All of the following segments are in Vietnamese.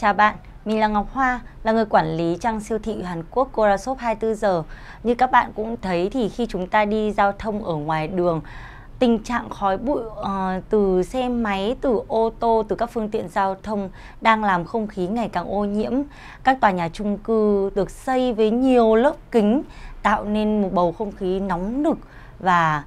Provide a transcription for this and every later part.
Chào bạn, mình là Ngọc Hoa, là người quản lý trang siêu thị Hàn Quốc cora shop 24 giờ. Như các bạn cũng thấy thì khi chúng ta đi giao thông ở ngoài đường, tình trạng khói bụi uh, từ xe máy, từ ô tô, từ các phương tiện giao thông đang làm không khí ngày càng ô nhiễm. Các tòa nhà chung cư được xây với nhiều lớp kính tạo nên một bầu không khí nóng nực và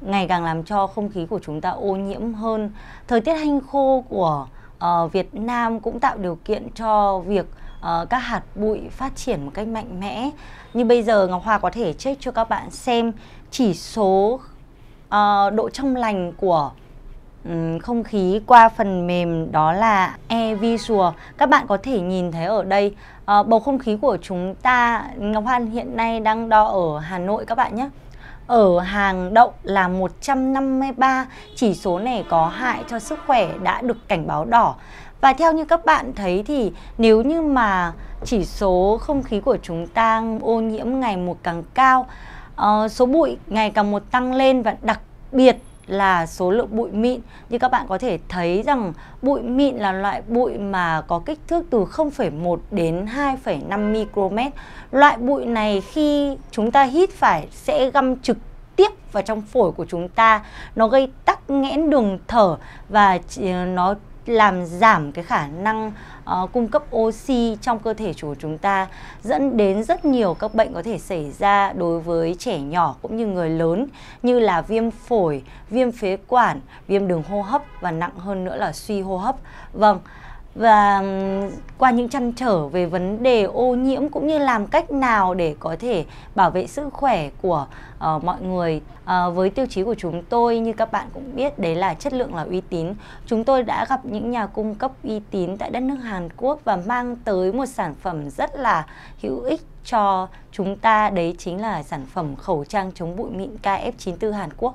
ngày càng làm cho không khí của chúng ta ô nhiễm hơn. Thời tiết hanh khô của Ờ, Việt Nam cũng tạo điều kiện cho việc uh, các hạt bụi phát triển một cách mạnh mẽ. Như bây giờ Ngọc Hoa có thể check cho các bạn xem chỉ số uh, độ trong lành của um, không khí qua phần mềm đó là e-visual. Các bạn có thể nhìn thấy ở đây uh, bầu không khí của chúng ta Ngọc Hoa hiện nay đang đo ở Hà Nội các bạn nhé ở hàng đậu là 153. Chỉ số này có hại cho sức khỏe đã được cảnh báo đỏ. Và theo như các bạn thấy thì nếu như mà chỉ số không khí của chúng ta ô nhiễm ngày một càng cao, uh, số bụi ngày càng một tăng lên và đặc biệt là số lượng bụi mịn như các bạn có thể thấy rằng bụi mịn là loại bụi mà có kích thước từ 0,1 đến 2,5 micromet loại bụi này khi chúng ta hít phải sẽ găm trực tiếp vào trong phổi của chúng ta nó gây tắc nghẽn đường thở và ờ, nó làm giảm cái khả năng uh, cung cấp oxy trong cơ thể của chúng ta dẫn đến rất nhiều các bệnh có thể xảy ra đối với trẻ nhỏ cũng như người lớn như là viêm phổi, viêm phế quản, viêm đường hô hấp và nặng hơn nữa là suy hô hấp. Vâng, và qua những trăn trở về vấn đề ô nhiễm cũng như làm cách nào để có thể bảo vệ sức khỏe của uh, mọi người uh, với tiêu chí của chúng tôi như các bạn cũng biết đấy là chất lượng là uy tín chúng tôi đã gặp những nhà cung cấp uy tín tại đất nước Hàn Quốc và mang tới một sản phẩm rất là hữu ích cho chúng ta đấy chính là sản phẩm khẩu trang chống bụi mịn KF94 Hàn Quốc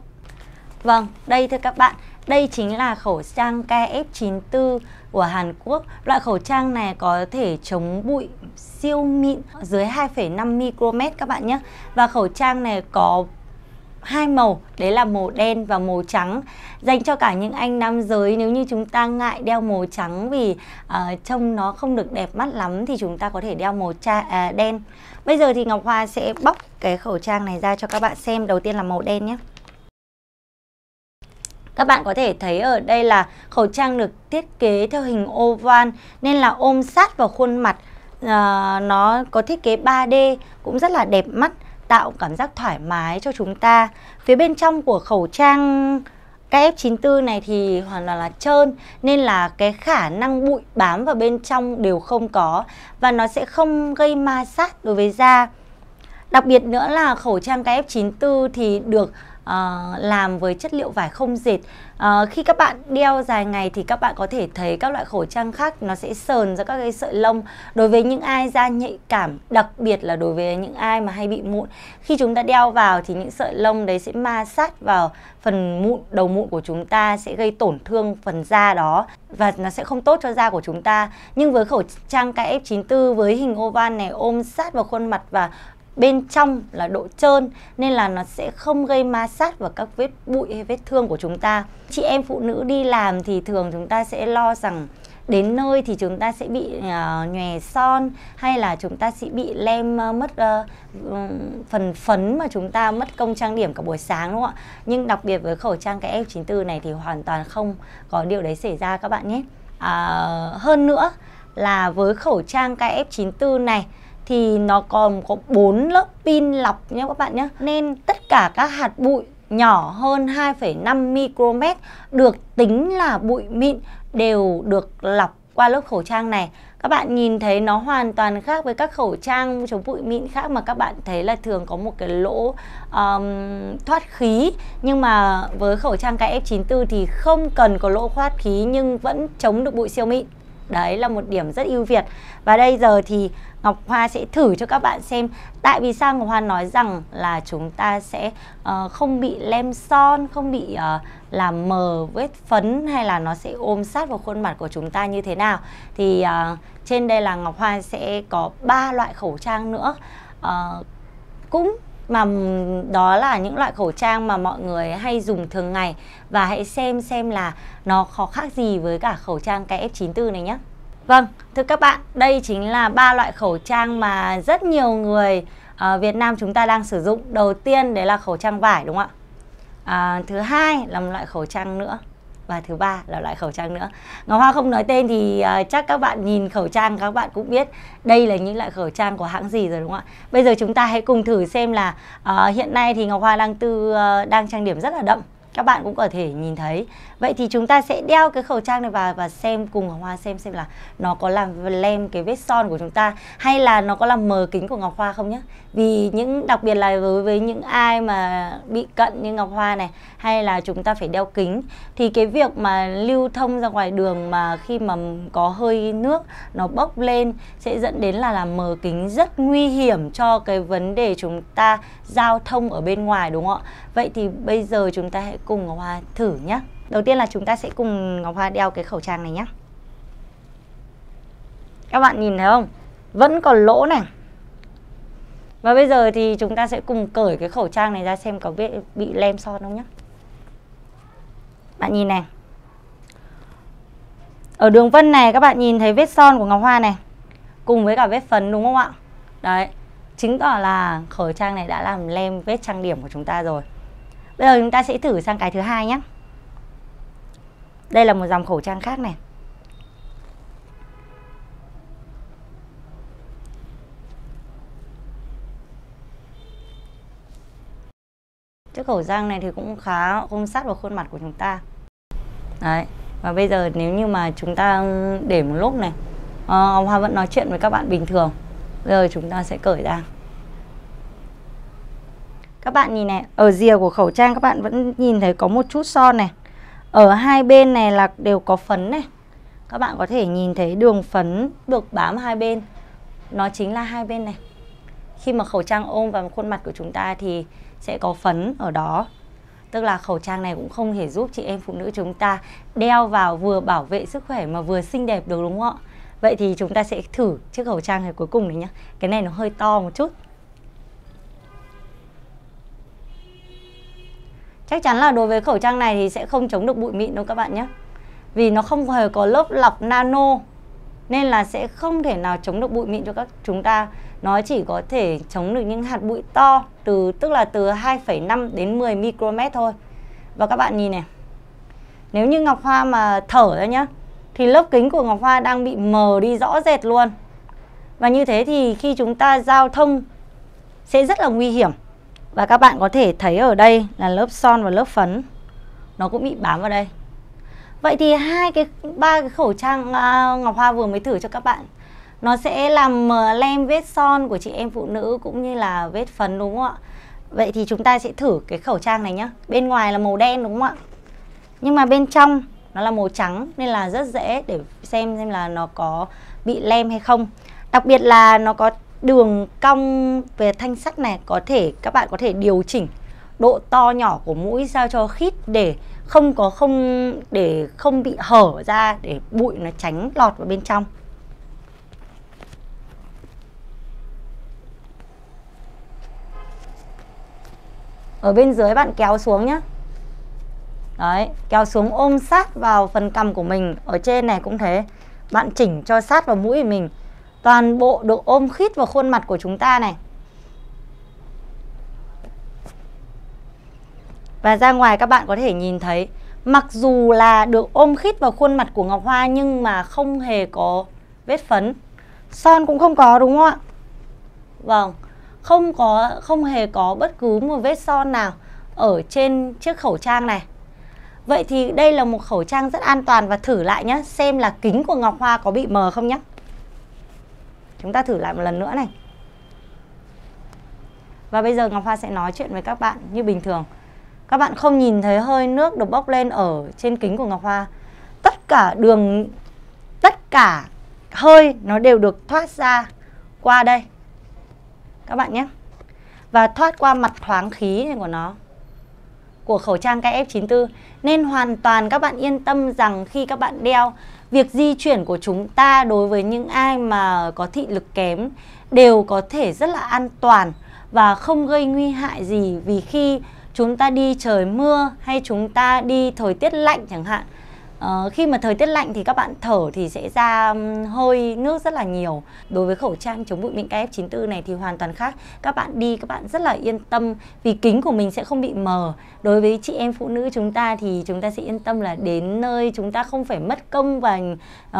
Vâng, đây thưa các bạn, đây chính là khẩu trang KF94 của Hàn Quốc. Loại khẩu trang này có thể chống bụi siêu mịn dưới 2,5 micromet các bạn nhé. Và khẩu trang này có hai màu, đấy là màu đen và màu trắng. Dành cho cả những anh nam giới nếu như chúng ta ngại đeo màu trắng vì uh, trông nó không được đẹp mắt lắm thì chúng ta có thể đeo màu cha, uh, à, đen. Bây giờ thì Ngọc Hoa sẽ bóc cái khẩu trang này ra cho các bạn xem. Đầu tiên là màu đen nhé. Các bạn có thể thấy ở đây là khẩu trang được thiết kế theo hình oval nên là ôm sát vào khuôn mặt. À, nó có thiết kế 3D cũng rất là đẹp mắt, tạo cảm giác thoải mái cho chúng ta. Phía bên trong của khẩu trang KF94 này thì hoàn toàn là trơn nên là cái khả năng bụi bám vào bên trong đều không có và nó sẽ không gây ma sát đối với da. Đặc biệt nữa là khẩu trang KF94 thì được uh, làm với chất liệu vải không dệt uh, khi các bạn đeo dài ngày thì các bạn có thể thấy các loại khẩu trang khác nó sẽ sờn ra các cái sợi lông đối với những ai da nhạy cảm đặc biệt là đối với những ai mà hay bị mụn khi chúng ta đeo vào thì những sợi lông đấy sẽ ma sát vào phần mụn đầu mụn của chúng ta sẽ gây tổn thương phần da đó và nó sẽ không tốt cho da của chúng ta nhưng với khẩu trang KF94 với hình oval này ôm sát vào khuôn mặt và bên trong là độ trơn nên là nó sẽ không gây ma sát vào các vết bụi hay vết thương của chúng ta. Chị em phụ nữ đi làm thì thường chúng ta sẽ lo rằng đến nơi thì chúng ta sẽ bị uh, nhòe son hay là chúng ta sẽ bị lem uh, mất uh, phần phấn mà chúng ta mất công trang điểm cả buổi sáng đúng không ạ? Nhưng đặc biệt với khẩu trang cái F94 này thì hoàn toàn không có điều đấy xảy ra các bạn nhé. À, hơn nữa là với khẩu trang KF94 này thì nó còn có 4 lớp pin lọc nhé các bạn nhé nên tất cả các hạt bụi nhỏ hơn 2,5 micromet được tính là bụi mịn đều được lọc qua lớp khẩu trang này các bạn nhìn thấy nó hoàn toàn khác với các khẩu trang chống bụi mịn khác mà các bạn thấy là thường có một cái lỗ um, thoát khí nhưng mà với khẩu trang KF94 thì không cần có lỗ thoát khí nhưng vẫn chống được bụi siêu mịn Đấy là một điểm rất ưu việt. Và đây giờ thì Ngọc Hoa sẽ thử cho các bạn xem tại vì sao Ngọc Hoa nói rằng là chúng ta sẽ uh, không bị lem son, không bị uh, làm mờ vết phấn hay là nó sẽ ôm sát vào khuôn mặt của chúng ta như thế nào. Thì uh, trên đây là Ngọc Hoa sẽ có ba loại khẩu trang nữa. Uh, cũng mà đó là những loại khẩu trang mà mọi người hay dùng thường ngày và hãy xem xem là nó khó khác gì với cả khẩu trang cái F94 này nhé. Vâng, thưa các bạn, đây chính là ba loại khẩu trang mà rất nhiều người ở ờ, Việt Nam chúng ta đang sử dụng. Đầu tiên đấy là khẩu trang vải đúng không ạ? À, thứ hai là một loại khẩu trang nữa và thứ ba là loại khẩu trang nữa ngọc hoa không nói tên thì uh, chắc các bạn nhìn khẩu trang các bạn cũng biết đây là những loại khẩu trang của hãng gì rồi đúng không ạ bây giờ chúng ta hãy cùng thử xem là uh, hiện nay thì ngọc hoa đang tư uh, đang trang điểm rất là đậm các bạn cũng có thể nhìn thấy vậy thì chúng ta sẽ đeo cái khẩu trang này và và xem cùng Ngọc Hoa xem xem là nó có làm lem cái vết son của chúng ta hay là nó có làm mờ kính của Ngọc Hoa không nhé vì những đặc biệt là đối với những ai mà bị cận như Ngọc Hoa này hay là chúng ta phải đeo kính thì cái việc mà lưu thông ra ngoài đường mà khi mà có hơi nước nó bốc lên sẽ dẫn đến là làm mờ kính rất nguy hiểm cho cái vấn đề chúng ta giao thông ở bên ngoài đúng không ạ vậy thì bây giờ chúng ta hãy cùng Ngọc Hoa thử nhé. Đầu tiên là chúng ta sẽ cùng Ngọc Hoa đeo cái khẩu trang này nhé. Các bạn nhìn thấy không? Vẫn còn lỗ này. Và bây giờ thì chúng ta sẽ cùng cởi cái khẩu trang này ra xem có bị, bị lem son không nhé. Bạn nhìn này. Ở đường vân này các bạn nhìn thấy vết son của Ngọc Hoa này. Cùng với cả vết phấn đúng không ạ? Đấy. Chính tỏ là khẩu trang này đã làm lem vết trang điểm của chúng ta rồi bây giờ chúng ta sẽ thử sang cái thứ hai nhé đây là một dòng khẩu trang khác này chiếc khẩu trang này thì cũng khá không sát vào khuôn mặt của chúng ta đấy và bây giờ nếu như mà chúng ta để một lúc này à, ờ, ông hoa vẫn nói chuyện với các bạn bình thường bây giờ chúng ta sẽ cởi ra các bạn nhìn này ở rìa của khẩu trang các bạn vẫn nhìn thấy có một chút son này ở hai bên này là đều có phấn này các bạn có thể nhìn thấy đường phấn được bám hai bên nó chính là hai bên này khi mà khẩu trang ôm vào khuôn mặt của chúng ta thì sẽ có phấn ở đó tức là khẩu trang này cũng không thể giúp chị em phụ nữ chúng ta đeo vào vừa bảo vệ sức khỏe mà vừa xinh đẹp được đúng không ạ vậy thì chúng ta sẽ thử chiếc khẩu trang này cuối cùng này nhé cái này nó hơi to một chút chắc chắn là đối với khẩu trang này thì sẽ không chống được bụi mịn đâu các bạn nhé vì nó không hề có lớp lọc nano nên là sẽ không thể nào chống được bụi mịn cho các chúng ta nó chỉ có thể chống được những hạt bụi to từ tức là từ 2,5 đến 10 micromet thôi và các bạn nhìn này nếu như ngọc hoa mà thở ra nhá thì lớp kính của ngọc hoa đang bị mờ đi rõ rệt luôn và như thế thì khi chúng ta giao thông sẽ rất là nguy hiểm và các bạn có thể thấy ở đây là lớp son và lớp phấn nó cũng bị bám vào đây. Vậy thì hai cái ba cái khẩu trang uh, Ngọc Hoa vừa mới thử cho các bạn nó sẽ làm à, lem vết son của chị em phụ nữ cũng như là vết phấn đúng không ạ? Vậy thì chúng ta sẽ thử cái khẩu trang này nhá. Bên ngoài là màu đen đúng không ạ? Nhưng mà bên trong nó là màu trắng nên là rất dễ để xem xem là nó có bị lem hay không. Đặc biệt là nó có đường cong về thanh sắt này có thể các bạn có thể điều chỉnh độ to nhỏ của mũi sao cho khít để không có không để không bị hở ra để bụi nó tránh lọt vào bên trong. Ở bên dưới bạn kéo xuống nhé. Đấy, kéo xuống ôm sát vào phần cằm của mình, ở trên này cũng thế. Bạn chỉnh cho sát vào mũi mình toàn bộ được ôm khít vào khuôn mặt của chúng ta này và ra ngoài các bạn có thể nhìn thấy mặc dù là được ôm khít vào khuôn mặt của Ngọc Hoa nhưng mà không hề có vết phấn son cũng không có đúng không ạ vâng không có không hề có bất cứ một vết son nào ở trên chiếc khẩu trang này Vậy thì đây là một khẩu trang rất an toàn và thử lại nhé Xem là kính của Ngọc Hoa có bị mờ không nhé Chúng ta thử lại một lần nữa này. Và bây giờ Ngọc Hoa sẽ nói chuyện với các bạn như bình thường. Các bạn không nhìn thấy hơi nước được bốc lên ở trên kính của Ngọc Hoa. Tất cả đường, tất cả hơi nó đều được thoát ra qua đây. Các bạn nhé. Và thoát qua mặt thoáng khí của nó của khẩu trang KF94 nên hoàn toàn các bạn yên tâm rằng khi các bạn đeo việc di chuyển của chúng ta đối với những ai mà có thị lực kém đều có thể rất là an toàn và không gây nguy hại gì vì khi chúng ta đi trời mưa hay chúng ta đi thời tiết lạnh chẳng hạn Ờ, khi mà thời tiết lạnh thì các bạn thở thì sẽ ra hơi nước rất là nhiều. Đối với khẩu trang chống bụi mịn KF94 này thì hoàn toàn khác. Các bạn đi các bạn rất là yên tâm vì kính của mình sẽ không bị mờ. Đối với chị em phụ nữ chúng ta thì chúng ta sẽ yên tâm là đến nơi chúng ta không phải mất công và uh,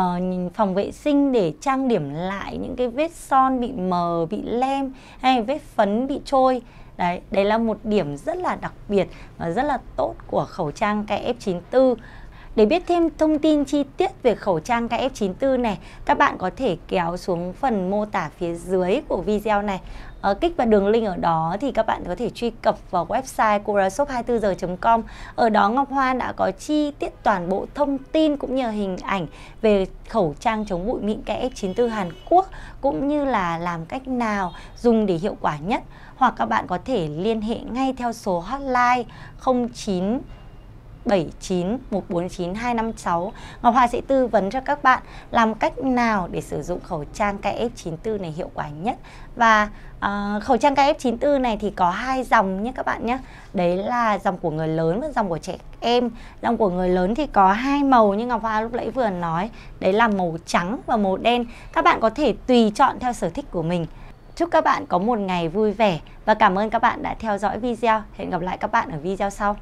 phòng vệ sinh để trang điểm lại những cái vết son bị mờ, bị lem hay vết phấn bị trôi. Đấy, đây là một điểm rất là đặc biệt và rất là tốt của khẩu trang KF94. Để biết thêm thông tin chi tiết về khẩu trang KF94 này, các bạn có thể kéo xuống phần mô tả phía dưới của video này. À, kích vào đường link ở đó thì các bạn có thể truy cập vào website corashop 24 h com Ở đó Ngọc Hoa đã có chi tiết toàn bộ thông tin cũng như hình ảnh về khẩu trang chống bụi mịn KF94 Hàn Quốc cũng như là làm cách nào dùng để hiệu quả nhất. Hoặc các bạn có thể liên hệ ngay theo số hotline 09 0979149256. Ngọc hòa sẽ tư vấn cho các bạn làm cách nào để sử dụng khẩu trang KF94 này hiệu quả nhất. Và uh, khẩu trang KF94 này thì có hai dòng nhé các bạn nhé. Đấy là dòng của người lớn và dòng của trẻ em. Dòng của người lớn thì có hai màu như Ngọc Hoa lúc nãy vừa nói. Đấy là màu trắng và màu đen. Các bạn có thể tùy chọn theo sở thích của mình. Chúc các bạn có một ngày vui vẻ và cảm ơn các bạn đã theo dõi video. Hẹn gặp lại các bạn ở video sau.